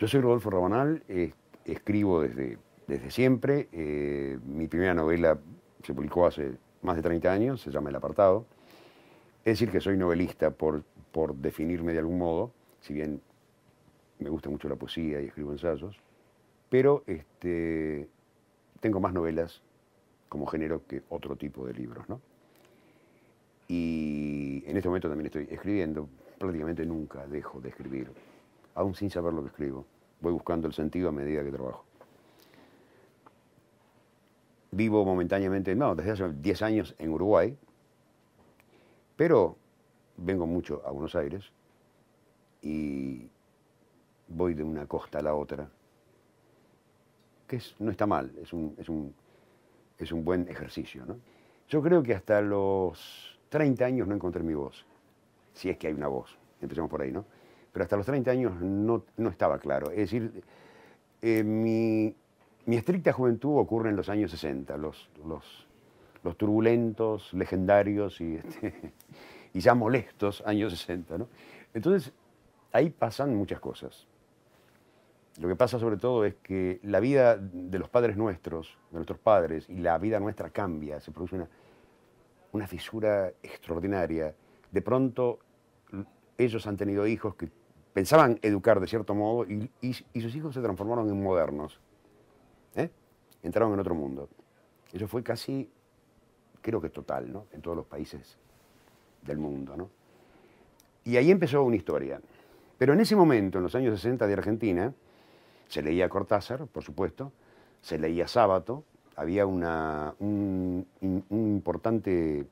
Yo soy Rodolfo Rabanal, eh, escribo desde, desde siempre. Eh, mi primera novela se publicó hace más de 30 años, se llama El Apartado. Es decir, que soy novelista por, definirme de algún modo, si bien me gusta mucho la poesía y escribo ensayos, pero este, tengo más novelas como género que otro tipo de libros. ¿no? Y en este momento también estoy escribiendo, prácticamente nunca dejo de escribir aún sin saber lo que escribo. Voy buscando el sentido a medida que trabajo. Vivo momentáneamente, no, desde hace 10 años en Uruguay, pero vengo mucho a Buenos Aires y voy de una costa a la otra, que no está mal, es un, buen ejercicio. Yo creo que hasta los 30 años no encontré mi voz, si es que hay una voz, empecemos por ahí, ¿no? pero hasta los 30 años no, estaba claro. Es decir, eh, mi, estricta juventud ocurre en los años 60, los, los, turbulentos, legendarios y, este, y, ya molestos años 60. Entonces, ahí pasan muchas cosas. Lo que pasa sobre todo es que la vida de los padres nuestros, de nuestros padres, y la vida nuestra cambia, se produce una fisura extraordinaria. De pronto ellos han tenido hijos que pensaban educar de cierto modo y, sus hijos se transformaron en modernos. ¿eh? Entraron en otro mundo. Eso fue casi, creo que total, ¿no? En todos los países del mundo, ¿no? Y ahí empezó una historia. Pero en ese momento, en los años 60 de Argentina, se leía Cortázar, por supuesto, se leía Sábato, había una, un, importante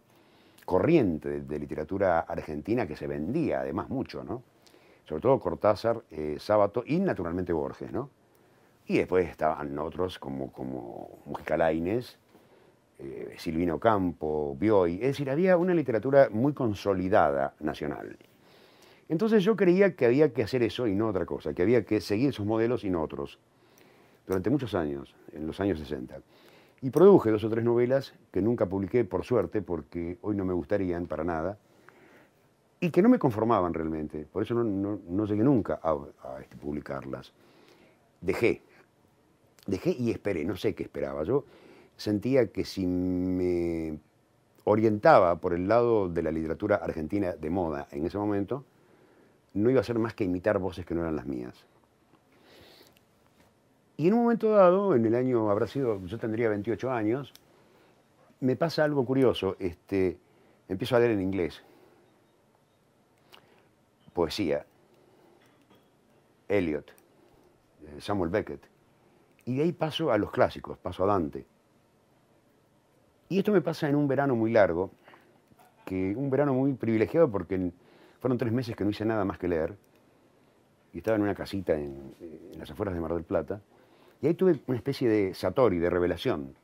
corriente de, de literatura argentina que se vendía además mucho, ¿no? sobre todo Cortázar, eh, Sábato y naturalmente Borges, ¿no? Y después estaban otros como, como Mujica Lainez, eh, Silvino Campo, Bioy, es decir, había una literatura muy consolidada nacional. Entonces yo creía que había que hacer eso y no otra cosa, que había que seguir esos modelos y no otros, durante muchos años, en los años 60. Y produje dos o tres novelas que nunca publiqué, por suerte, porque hoy no me gustarían para nada y que no me conformaban realmente. Por eso no, llegué nunca a, este, publicarlas. Dejé, dejé y esperé, no sé qué esperaba. Yo sentía que si me orientaba por el lado de la literatura argentina de moda en ese momento, no iba a ser más que imitar voces que no eran las mías. Y en un momento dado, en el año habrá sido, yo tendría 28 años, me pasa algo curioso. Este, empiezo a leer en inglés poesía, Eliot, Samuel Beckett, y de ahí paso a los clásicos, paso a Dante. Y esto me pasa en un verano muy largo, que un verano muy privilegiado porque fueron tres meses que no hice nada más que leer, y estaba en una casita en, en las afueras de Mar del Plata, y ahí tuve una especie de satori, de revelación.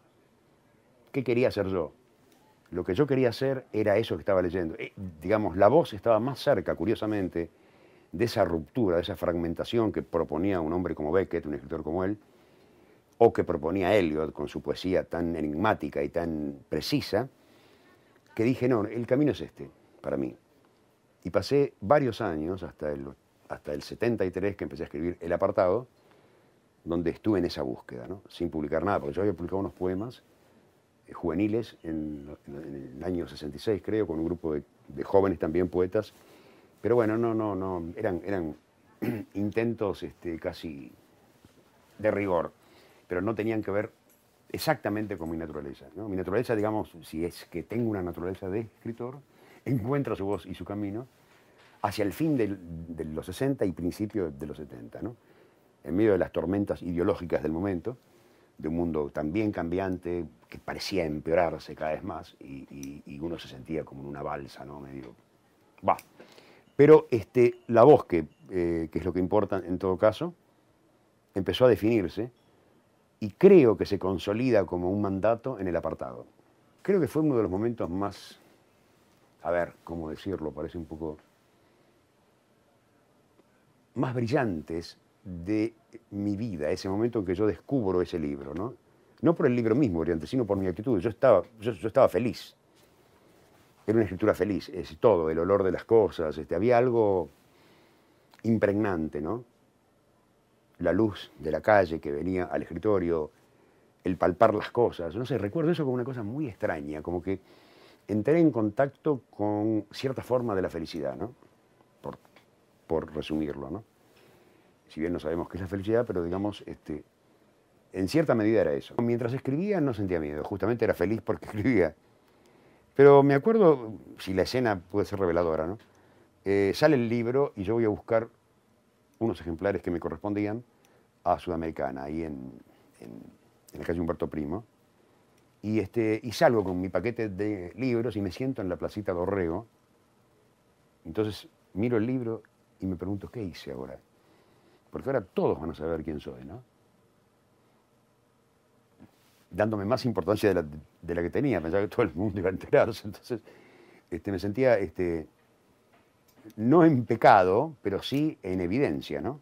¿Qué quería hacer yo? Lo que yo quería hacer era eso que estaba leyendo. Eh, digamos, la voz estaba más cerca, curiosamente, de esa ruptura, de esa fragmentación que proponía un hombre como Beckett, un escritor como él, o que proponía Eliot con su poesía tan enigmática y tan precisa, que dije, no, el camino es este, para mí. Y pasé varios años, hasta el, hasta el 73 que empecé a escribir El apartado, donde estuve en esa búsqueda, ¿no? sin publicar nada, porque yo había publicado unos poemas eh, juveniles en, el año 66, creo, con un grupo de, jóvenes también poetas. Pero bueno, no, no, no, eran, eran intentos este, casi de rigor, pero no tenían que ver exactamente con mi naturaleza. Mi naturaleza, digamos, si es que tengo una naturaleza de escritor, encuentra su voz y su camino hacia el fin de los 60 y principio de los 70, ¿no? en medio de las tormentas ideológicas del momento de un mundo también cambiante, que parecía empeorarse cada vez más, y, uno se sentía como en una balsa, ¿no? Medio. Va. Pero este, la voz, que, eh, que es lo que importa en todo caso, empezó a definirse y creo que se consolida como un mandato en el apartado. Creo que fue uno de los momentos más, a ver, ¿cómo decirlo? Parece un poco más brillantes de mi vida, ese momento en que yo descubro ese libro, ¿no? No por el libro mismo, Oriente, sino por mi actitud. Yo estaba, yo, estaba feliz. Era una escritura feliz, es todo, el olor de las cosas, este, había algo impregnante, ¿no? La luz de la calle que venía al escritorio, el palpar las cosas, no sé, recuerdo eso como una cosa muy extraña, como que entré en contacto con cierta forma de la felicidad, ¿no? Por, por resumirlo, ¿no? si bien no sabemos qué es la felicidad, pero digamos, este, en cierta medida era eso. Mientras escribía no sentía miedo, justamente era feliz porque escribía. Pero me acuerdo, si la escena puede ser reveladora, ¿no? Eh, sale el libro y yo voy a buscar unos ejemplares que me correspondían a Sudamericana, ahí en, en, la calle Humberto Primo. Y, este, y salgo con mi paquete de libros y me siento en la placita Dorrego. Entonces miro el libro y me pregunto, ¿qué hice ahora? porque ahora todos van a saber quién soy, ¿no? Dándome más importancia de la, que tenía, pensaba que todo el mundo iba a enterarse, entonces este, me sentía este, no en pecado, pero sí en evidencia, ¿no?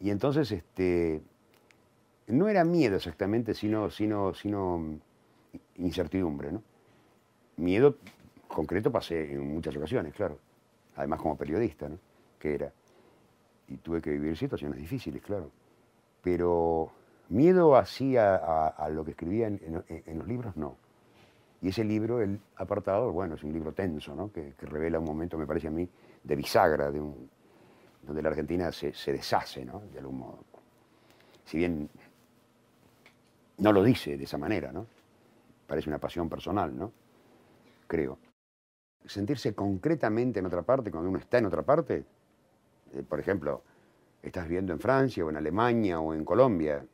Y entonces este, no era miedo exactamente, sino, sino, sino incertidumbre, ¿no? Miedo concreto pasé en muchas ocasiones, claro. Además como periodista, ¿no? Que era y tuve que vivir situaciones difíciles, claro. Pero miedo así a, lo que escribía en, los libros, no. Y ese libro, el apartado, bueno, es un libro tenso, ¿no? Que, revela un momento, me parece a mí, de bisagra, donde la Argentina se, se deshace, ¿no? De algún modo. Si bien no lo dice de esa manera, ¿no? Parece una pasión personal, ¿no? Creo. Sentirse concretamente en otra parte, cuando uno está en otra parte, eh, por ejemplo, estás viviendo en Francia o en Alemania o en Colombia.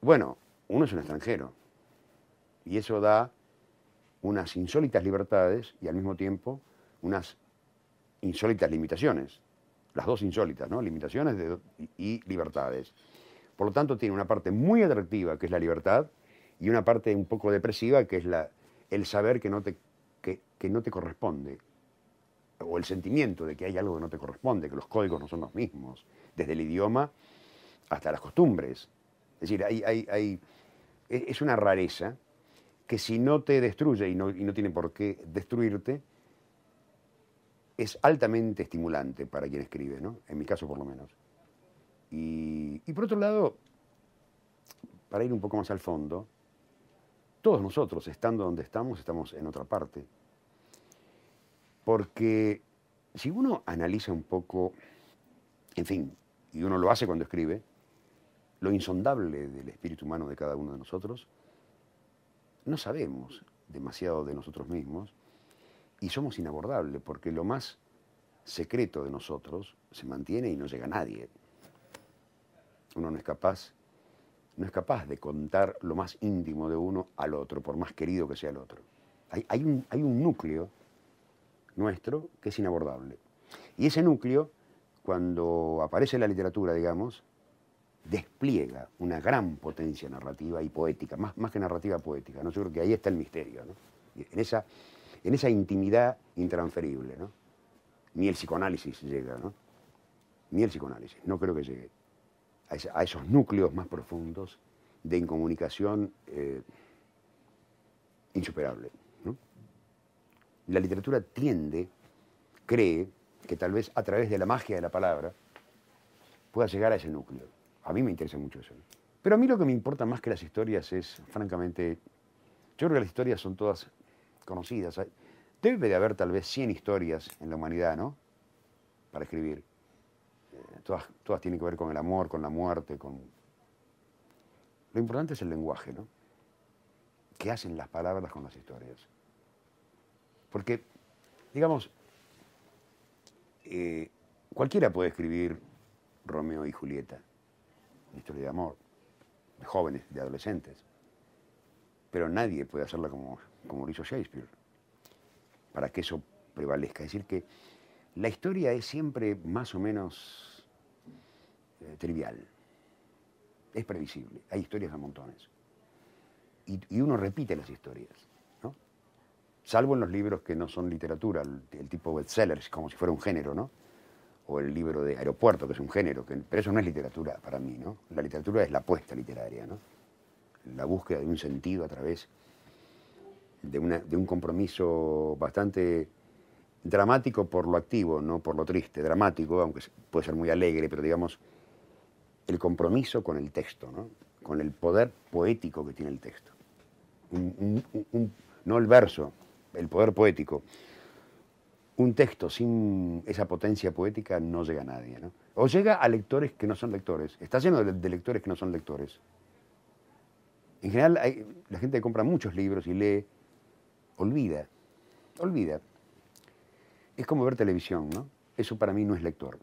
Bueno, uno es un extranjero y eso da unas insólitas libertades y al mismo tiempo unas insólitas limitaciones. Las dos insólitas, ¿no? Limitaciones y libertades. Por lo tanto, tiene una parte muy atractiva, que es la libertad, y una parte un poco depresiva, que es el saber que no te corresponde, o el sentimiento de que hay algo que no te corresponde, que los códigos no son los mismos, desde el idioma hasta las costumbres. Es decir, hay, hay, e, es una rareza que si no te destruye y no, tiene por qué destruirte, es altamente estimulante para quien escribe, ¿no? En mi caso por lo menos. y, por otro lado, para ir un poco más al fondo, todos nosotros, estando donde estamos, estamos en otra parte. Porque si uno analiza un poco, en fin, y uno lo hace cuando escribe, lo insondable del espíritu humano de cada uno de nosotros, no sabemos demasiado de nosotros mismos y somos inabordables porque lo más secreto de nosotros se mantiene y no llega a nadie. Uno no es capaz, no es capaz de contar lo más íntimo de uno al otro, por más querido que sea el otro. hay un núcleo nuestro que es inabordable. Y ese núcleo, cuando aparece en la literatura, digamos, despliega una gran potencia narrativa y poética, más, más que narrativa poética. ¿no? Yo creo que ahí está el misterio, ¿no? en, esa, en esa intimidad intransferible. ¿no? Ni el psicoanálisis llega, ¿no? ni el psicoanálisis, no creo que llegue a, esos núcleos más profundos de incomunicación eh, insuperable la literatura tiende, cree, que tal vez a través de la magia de la palabra pueda llegar a ese núcleo. A mí me interesa mucho eso. Pero a mí lo que me importa más que las historias es, francamente, yo creo que las historias son todas conocidas. Debe de haber tal vez 100 historias en la humanidad, ¿no? Para escribir. Eh, todas, todas tienen que ver con el amor, con la muerte, con... Lo importante es el lenguaje, ¿no? ¿Qué hacen las palabras con las historias? Porque, digamos, eh, cualquiera puede escribir Romeo y Julieta, historia de amor, de jóvenes, de adolescentes, pero nadie puede hacerla como, como lo hizo Shakespeare, para que eso prevalezca. Es decir, que la historia es siempre más o menos eh, trivial, es previsible, hay historias a montones, y uno repite las historias salvo en los libros que no son literatura, el, tipo bestsellers, como si fuera un género, ¿no? O el libro de Aeropuerto, que es un género, pero eso no es literatura para mí, ¿no? La literatura es la apuesta literaria, ¿no? La búsqueda de un sentido a través de, un compromiso bastante dramático por lo activo, no por lo triste, dramático, aunque puede ser muy alegre, pero digamos, el compromiso con el texto, ¿no? con el poder poético que tiene el texto. no el verso, el poder poético. Un texto sin esa potencia poética no llega a nadie, O llega a lectores que no son lectores. Está lleno de, lectores que no son lectores. En general, la gente compra muchos libros y lee, olvida, olvida. Es como ver televisión, ¿no? Eso para mí no es lector,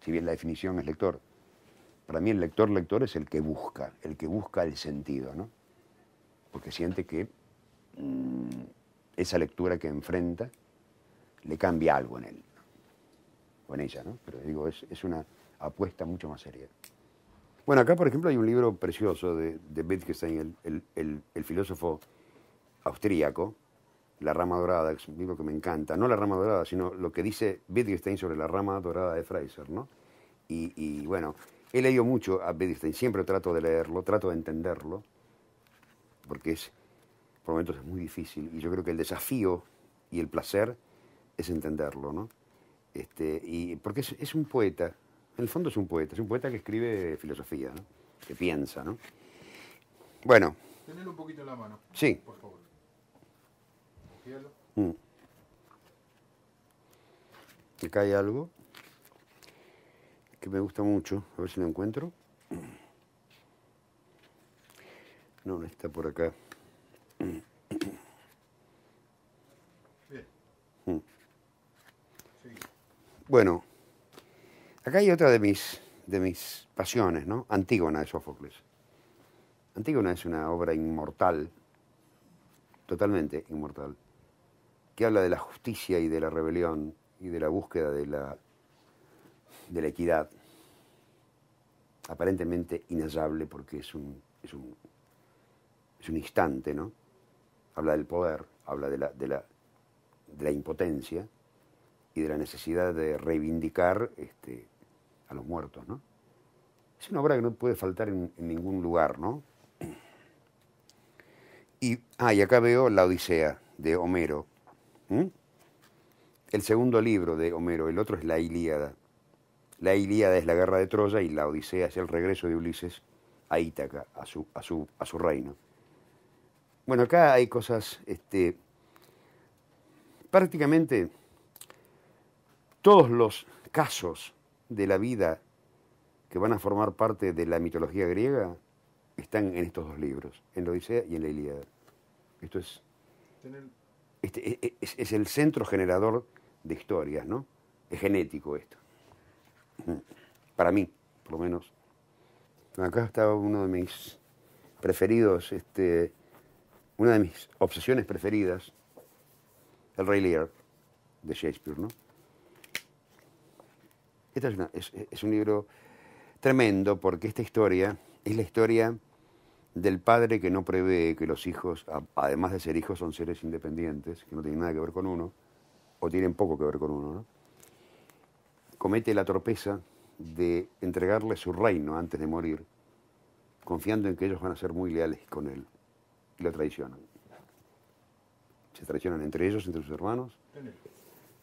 si bien la definición es lector. Para mí el lector lector es el que busca, el que busca el sentido, ¿no? Porque siente que mm, esa lectura que enfrenta le cambia algo en él, o en ella, ¿no? Pero digo, es, una apuesta mucho más seria. Bueno, acá, por ejemplo, hay un libro precioso de, Wittgenstein, el, filósofo austríaco, La Rama Dorada, es un que me encanta. No La Rama Dorada, sino lo que dice Wittgenstein sobre la Rama Dorada de Fraser, ¿no? Y, y bueno, he leído mucho a Wittgenstein, siempre trato de leerlo, trato de entenderlo, porque es por momentos es muy difícil. Y yo creo que el desafío y el placer es entenderlo, ¿no? Este, y porque es, un poeta, en el fondo es un poeta, es un poeta que escribe filosofía, que piensa, ¿no? Bueno. tenelo un poquito en la mano. Sí. Por favor. Mm. ¿Te cae algo que me gusta mucho, a ver si lo encuentro. No, no está por acá. Bueno, acá hay otra de mis, de mis pasiones, ¿no? Antígona de Sófocles. Antígona es una obra inmortal, totalmente inmortal, que habla de la justicia y de la rebelión y de la búsqueda de la, de la equidad, aparentemente inallable porque es un, es un, es un instante, ¿no? habla del poder, habla de la, de la, de la impotencia y de la necesidad de reivindicar este, a los muertos, ¿no? Es una obra que no puede faltar en, ningún lugar, ¿no? Y, ah, acá veo La Odisea de Homero. El segundo libro de Homero, el otro es La Ilíada. La Ilíada es la guerra de Troya y la Odisea es el regreso de Ulises a Ítaca, a su, a su, a su reino. Bueno, acá hay cosas, este, prácticamente todos los casos de la vida que van a formar parte de la mitología griega están en estos dos libros, en la Odisea y en la Ilíada. Esto es, este, e, e, es, el centro generador de historias, ¿no? Es genético esto. Para mí, por lo menos. Acá está uno de mis preferidos, este, una de mis obsesiones preferidas, el Rey Lear, de Shakespeare, ¿no? Este es, un libro tremendo porque esta historia es la historia del padre que no prevé que los hijos, además de ser hijos, son seres independientes, que no tienen nada que ver con uno, o tienen poco que ver con uno, ¿no? comete la tropeza de entregarle su reino antes de morir, confiando en que ellos van a ser muy leales con él. Y lo traicionan. Se traicionan entre ellos, entre sus hermanos.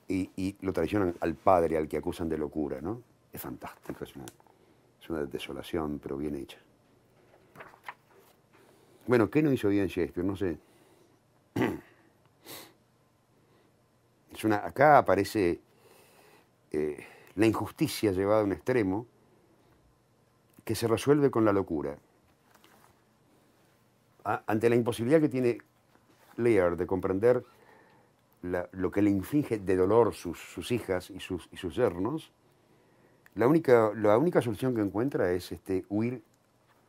Y, lo traicionan al padre, al que acusan de locura, ¿no? Es fantástico, es una, desolación, pero bien hecha. Bueno, ¿qué no hizo bien Shakespeare? No sé. Es una, acá aparece eh, la injusticia llevada a un extremo que se resuelve con la locura ante la imposibilidad que tiene Lear de comprender lo que le inflige de dolor sus, hijas y sus, y sus yernos, la única, la única solución que encuentra es este, huir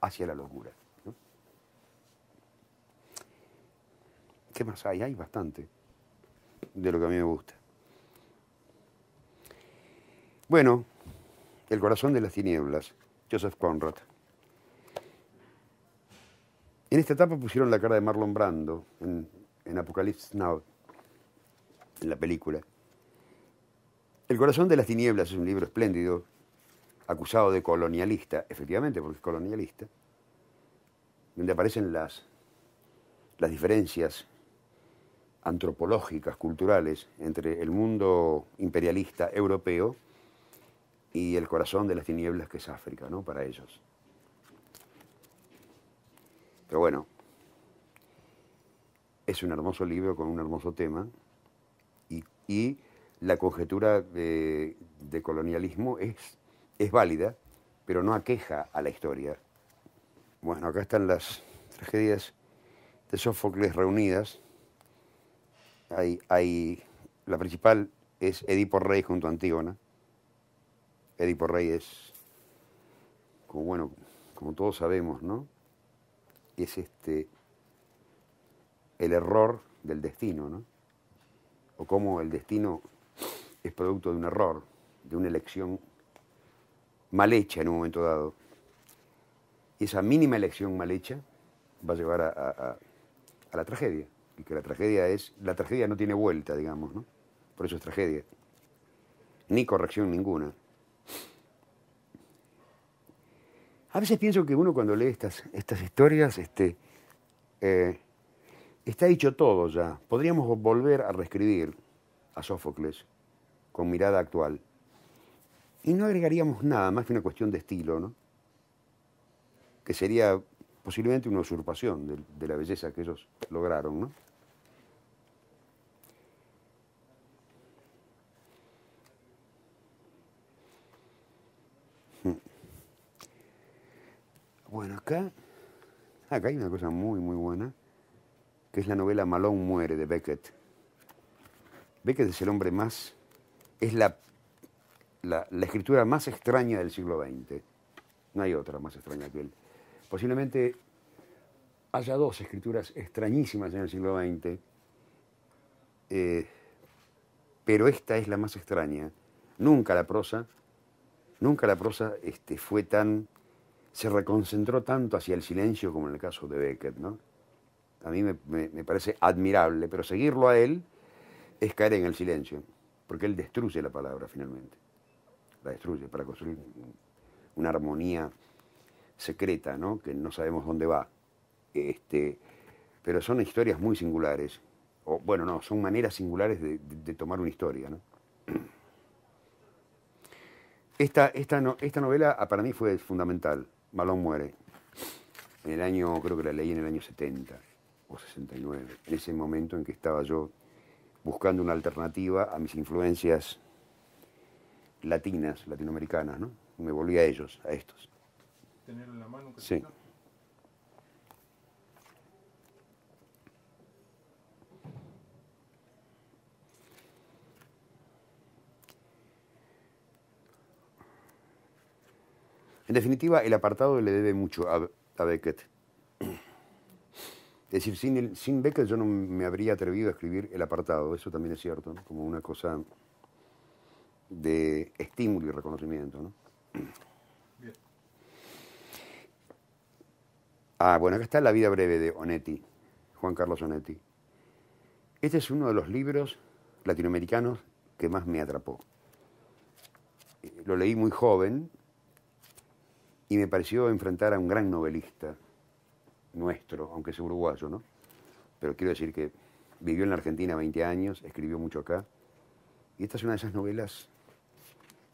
hacia la locura. ¿Qué más hay? Hay bastante de lo que a mí me gusta. Bueno, El corazón de las tinieblas, Joseph Conrad. En esta etapa pusieron la cara de Marlon Brando en, Apocalipsis Now, en la película. El corazón de las tinieblas es un libro espléndido, acusado de colonialista, efectivamente, porque es colonialista, donde aparecen las, las diferencias antropológicas, culturales, entre el mundo imperialista europeo y el corazón de las tinieblas que es África, ¿no? Para ellos. Pero bueno, es un hermoso libro con un hermoso tema y, la conjetura de, colonialismo es, válida, pero no aqueja a la historia. Bueno, acá están las tragedias de Sófocles reunidas. la principal es Edipo Rey junto a Antígona. Edipo Rey es, bueno, como todos sabemos, ¿no? es este, el error del destino, ¿no? O cómo el destino es producto de un error, de una elección mal hecha en un momento dado. Y esa mínima elección mal hecha va a llevar a, a la tragedia. Y que la tragedia es. La tragedia no tiene vuelta, digamos, ¿no? Por eso es tragedia. Ni corrección ninguna. A veces pienso que uno cuando lee estas, estas historias este, eh, está dicho todo ya. Podríamos volver a reescribir a Sófocles con mirada actual. Y no agregaríamos nada más que una cuestión de estilo, ¿no? Que sería posiblemente una usurpación de, de la belleza que ellos lograron, ¿no? Bueno, acá, hay una cosa muy, muy buena, que es la novela Malón muere de Beckett. Beckett es el hombre más, es la, la, escritura más extraña del siglo XX. No hay otra más extraña que él. Posiblemente haya dos escrituras extrañísimas en el siglo XX, eh, pero esta es la más extraña. Nunca la prosa, nunca la prosa este, fue tan se reconcentró tanto hacia el silencio como en el caso de Beckett. ¿no? A mí me, parece admirable, pero seguirlo a él es caer en el silencio, porque él destruye la palabra finalmente. La destruye para construir una armonía secreta, ¿no? que no sabemos dónde va. Este, pero son historias muy singulares, o bueno, no, son maneras singulares de, tomar una historia. Esta, esta novela ah, para mí fue fundamental. Malón muere. En el año, creo que la leí en el año 70 o 69, en ese momento en que estaba yo buscando una alternativa a mis influencias latinas, latinoamericanas, ¿no? Me volví a ellos, a estos. ¿Tenerlo en la mano? Sí. En definitiva, el apartado le debe mucho a, Beckett. Es decir, sin, Beckett yo no me habría atrevido a escribir el apartado, eso también es cierto, como una cosa de estímulo y reconocimiento. Ah, bueno, acá está La vida breve de Onetti, Juan Carlos Onetti. Este es uno de los libros latinoamericanos que más me atrapó. Eh, lo leí muy joven, y me pareció enfrentar a un gran novelista nuestro, aunque es uruguayo, ¿no? Pero quiero decir que vivió en la Argentina 20 años, escribió mucho acá, y esta es una de esas novelas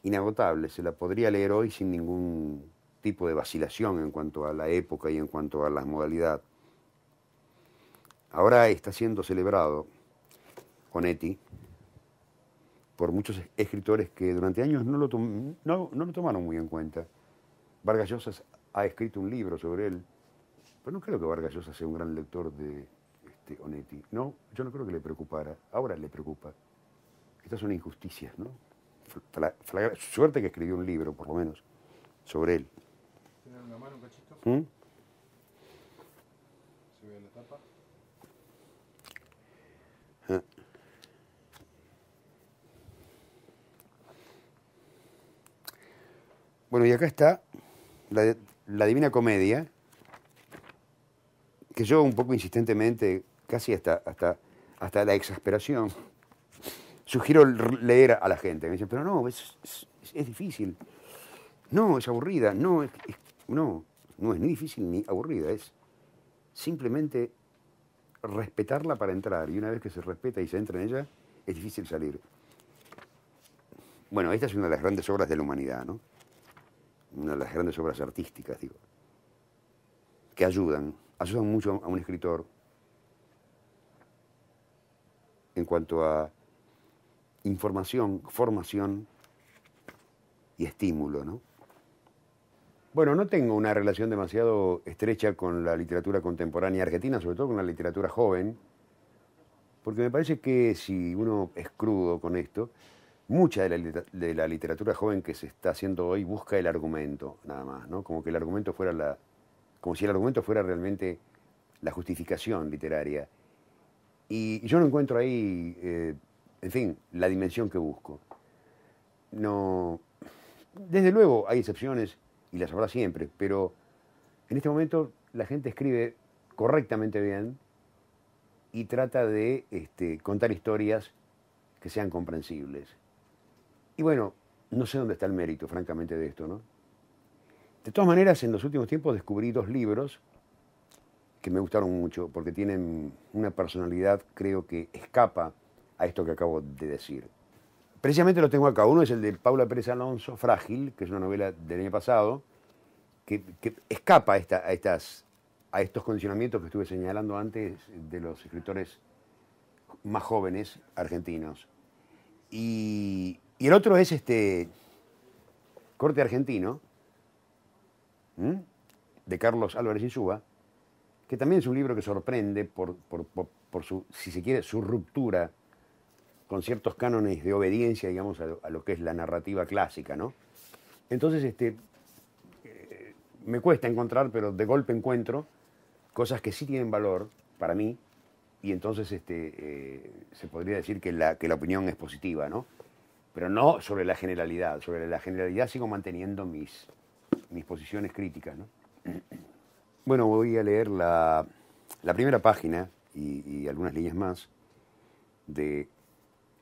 inagotables, se la podría leer hoy sin ningún tipo de vacilación en cuanto a la época y en cuanto a la modalidad. Ahora está siendo celebrado Eti por muchos escritores que durante años no lo, no lo tomaron muy en cuenta Vargas Llosa ha escrito un libro sobre él, pero no creo que Vargas Llosa sea un gran lector de este, Onetti. No, yo no creo que le preocupara. Ahora le preocupa. Estas son injusticias, ¿no? suerte que escribió un libro, por lo menos, sobre él. ¿Tiene una mano, un cachito? ¿Mm? ¿Se ve la tapa? Ah. Bueno, y acá está la, Divina Comedia, que yo un poco insistentemente, casi hasta, hasta, hasta la exasperación, sugiero leer a la gente. Me dicen, pero no, es, difícil. No, es aburrida. No, no, no es ni difícil ni aburrida. Es simplemente respetarla para entrar. Y una vez que se respeta y se entra en ella, es difícil salir. Bueno, esta es una de las grandes obras de la humanidad, ¿no? una de las grandes obras artísticas, digo, que ayudan, ayudan mucho a un escritor en cuanto a información, formación y estímulo, ¿no? Bueno, no tengo una relación demasiado estrecha con la literatura contemporánea argentina, sobre todo con la literatura joven, porque me parece que si uno es crudo con esto, mucha de la, literatura joven que se está haciendo hoy busca el argumento, nada más, ¿no? Como que el argumento fuera como si el argumento fuera realmente la justificación literaria. Y yo no encuentro ahí, eh, en fin, la dimensión que busco. Desde luego hay excepciones y las habrá siempre, pero en este momento la gente escribe correctamente bien y trata de este, contar historias que sean comprensibles. Y bueno, no sé dónde está el mérito, francamente, de esto, ¿no? De todas maneras, en los últimos tiempos descubrí dos libros que me gustaron mucho porque tienen una personalidad, creo que escapa a esto que acabo de decir. Precisamente lo tengo acá. Uno es el de Paula Pérez Alonso, Frágil, que es una novela del año pasado, que, escapa a, a, estas, a estos condicionamientos que estuve señalando antes de los escritores más jóvenes argentinos. Y y el otro es este corte argentino, de Carlos Álvarez Insúa, que también es un libro que sorprende por, su, si se quiere, su ruptura con ciertos cánones de obediencia, digamos, a, lo que es la narrativa clásica, ¿no? Entonces, este, eh, me cuesta encontrar, pero de golpe encuentro cosas que sí tienen valor para mí, y entonces este, eh, se podría decir que la, que la opinión es positiva, ¿no? pero no sobre la generalidad. Sobre la generalidad sigo manteniendo mis, mis posiciones críticas. Bueno, voy a leer la, primera página y, algunas líneas más de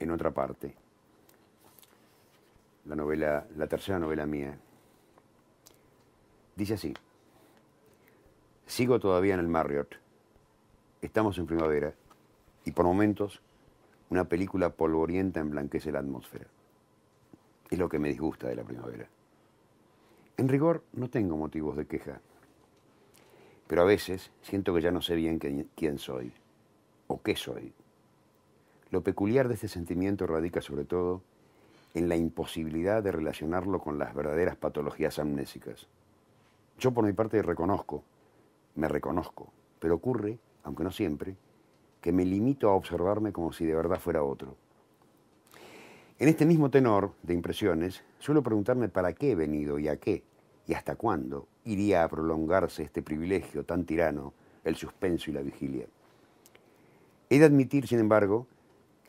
En otra parte, la novela, la tercera novela mía. Dice así, sigo todavía en el Marriott, estamos en primavera y por momentos una película polvorienta emblanquece la atmósfera. Es lo que me disgusta de la primavera. En rigor, no tengo motivos de queja, pero a veces siento que ya no sé bien quién soy o qué soy. Lo peculiar de este sentimiento radica sobre todo en la imposibilidad de relacionarlo con las verdaderas patologías amnésicas. Yo por mi parte reconozco, me reconozco, pero ocurre, aunque no siempre, que me limito a observarme como si de verdad fuera otro. En este mismo tenor de impresiones, suelo preguntarme para qué he venido y a qué, y hasta cuándo iría a prolongarse este privilegio tan tirano, el suspenso y la vigilia. He de admitir, sin embargo,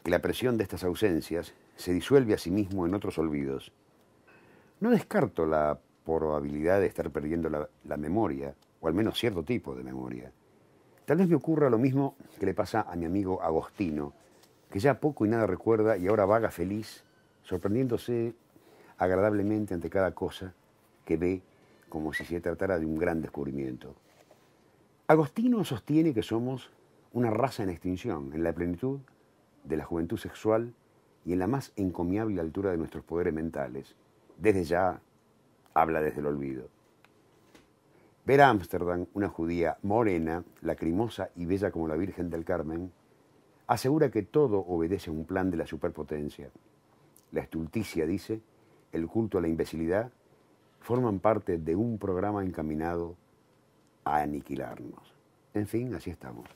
que la presión de estas ausencias se disuelve a sí mismo en otros olvidos. No descarto la probabilidad de estar perdiendo la, memoria, o al menos cierto tipo de memoria. Tal vez me ocurra lo mismo que le pasa a mi amigo Agostino, que ya poco y nada recuerda y ahora vaga feliz, sorprendiéndose agradablemente ante cada cosa que ve como si se tratara de un gran descubrimiento. Agostino sostiene que somos una raza en extinción, en la plenitud de la juventud sexual y en la más encomiable altura de nuestros poderes mentales. Desde ya habla desde el olvido. Ver a Ámsterdam, una judía morena, lacrimosa y bella como la Virgen del Carmen, asegura que todo obedece a un plan de la superpotencia. La estulticia dice, el culto a la imbecilidad, forman parte de un programa encaminado a aniquilarnos. En fin, así estamos.